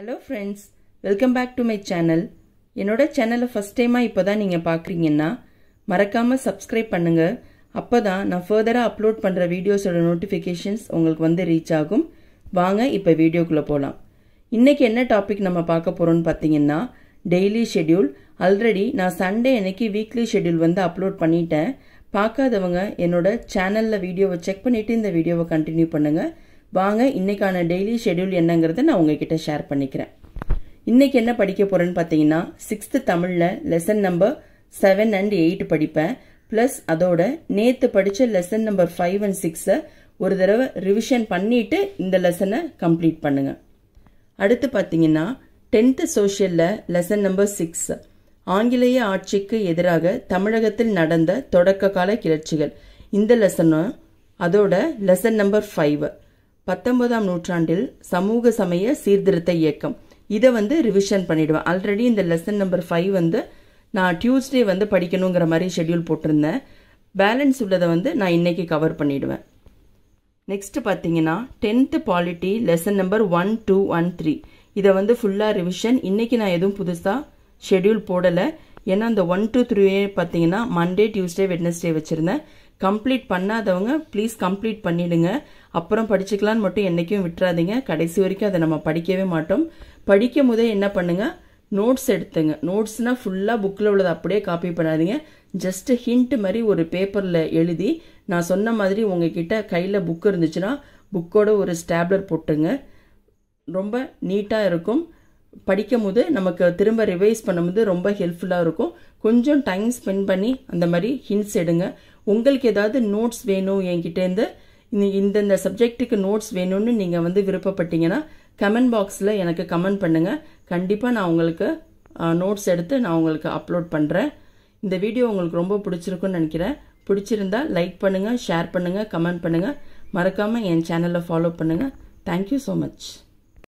hello friends welcome back to my channel என்னோட சேனலை first டைமாக இப்போ தான் நீங்கள் பார்க்குறீங்கன்னா மறக்காமல் சப்ஸ்கிரைப் பண்ணுங்கள் அப்போ தான் நான் ஃபர்தராக அப்லோட் பண்ணுற வீடியோஸோட நோட்டிஃபிகேஷன்ஸ் உங்களுக்கு வந்து ரீச் ஆகும் வாங்க இப்போ வீடியோக்குள்ளே போகலாம் இன்றைக்கி என்ன டாபிக் நம்ம பார்க்க போகிறோம்னு பார்த்தீங்கன்னா டெய்லி ஷெடியூல் ஆல்ரெடி நான் சண்டே அன்னைக்கு வீக்லி ஷெடியூல் வந்து அப்லோட் பண்ணிட்டேன் பார்க்காதவங்க என்னோட சேனலில் வீடியோவை செக் பண்ணிவிட்டு இந்த வீடியோவை கண்டினியூ பண்ணுங்கள் வாங்க இன்றைக்கான டெய்லி ஷெடியூல் என்னங்கிறத நான் உங்ககிட்ட ஷேர் பண்ணிக்கிறேன் இன்றைக்கி என்ன படிக்க போகிறேன்னு பார்த்தீங்கன்னா சிக்ஸ்த்து தமிழில் lesson number seven and eight படிப்பேன் ப்ளஸ் அதோட நேற்று படித்த லெசன் நம்பர் ஃபைவ் அண்ட் சிக்ஸை ஒரு தடவை ரிவிஷன் பண்ணிட்டு இந்த லெசனை கம்ப்ளீட் பண்ணுங்கள் அடுத்து பார்த்தீங்கன்னா டென்த்து சோஷியலில் லெசன் நம்பர் சிக்ஸ் ஆங்கிலேய ஆட்சிக்கு எதிராக தமிழகத்தில் நடந்த தொடக்க கால கிளர்ச்சிகள் இந்த லெசனும் அதோட லெசன் நம்பர் ஃபைவ் பத்தொன்பதாம் நூற்றாண்டில் சமூக சமய சீர்திருத்த இயக்கம் இதை வந்து ரிவிஷன் பண்ணிவிடுவேன் ஆல்ரெடி இந்த லெசன் நம்பர் ஃபைவ் வந்து நான் டியூஸ்டே வந்து படிக்கணுங்கிற மாதிரி ஷெட்யூல் போட்டிருந்தேன் பேலன்ஸ் உள்ளதை வந்து நான் இன்னைக்கு கவர் பண்ணிவிடுவேன் நெக்ஸ்ட்டு பார்த்தீங்கன்னா tenth polity lesson number one two one three இதை வந்து ஃபுல்லாக ரிவிஷன் இன்றைக்கி நான் எதுவும் புதுசாக ஷெட்யூல் போடலை ஏன்னா அந்த ஒன் டூ த்ரீயே பார்த்தீங்கன்னா மண்டே டியூஸ்டே வெட்னஸ்டே வச்சுருந்தேன் கம்ப்ளீட் பண்ணாதவங்க ப்ளீஸ் கம்ப்ளீட் பண்ணிவிடுங்க அப்புறம் படிச்சுக்கலான்னு மட்டும் என்றைக்கும் விட்டுறாதீங்க கடைசி வரைக்கும் அதை நம்ம படிக்கவே மாட்டோம் படிக்கும் போதே என்ன பண்ணுங்கள் நோட்ஸ் எடுத்துங்க நோட்ஸ்னால் ஃபுல்லாக புக்கில் உள்ளதை அப்படியே காப்பி பண்ணாதீங்க ஜஸ்ட் ஹிண்ட் மாதிரி ஒரு பேப்பரில் எழுதி நான் சொன்ன மாதிரி உங்ககிட்ட கையில் புக் இருந்துச்சுன்னா புக்கோட ஒரு ஸ்டாப்லர் போட்டுங்க ரொம்ப நீட்டாக இருக்கும் படிக்கும் போது நமக்கு திரும்ப ரிவைஸ் பண்ணும்போது ரொம்ப ஹெல்ப்ஃபுல்லாக இருக்கும் கொஞ்சம் டைம் ஸ்பெண்ட் பண்ணி அந்த மாதிரி ஹிண்ட்ஸ் எடுங்க உங்களுக்கு ஏதாவது நோட்ஸ் வேணும் என்கிட்டேருந்து இந்தந்த சப்ஜெக்ட்டுக்கு நோட்ஸ் வேணும்னு நீங்கள் வந்து விருப்பப்பட்டீங்கன்னா கமெண்ட் பாக்ஸில் எனக்கு கமெண்ட் பண்ணுங்கள் கண்டிப்பாக நான் உங்களுக்கு நோட்ஸ் எடுத்து நான் உங்களுக்கு அப்லோட் பண்ணுறேன் இந்த வீடியோ உங்களுக்கு ரொம்ப பிடிச்சிருக்குன்னு நினைக்கிறேன் பிடிச்சிருந்தா லைக் பண்ணுங்கள் ஷேர் பண்ணுங்கள் கமெண்ட் பண்ணுங்கள் மறக்காமல் என் சேனலை ஃபாலோ பண்ணுங்கள் தேங்க்யூ ஸோ மச்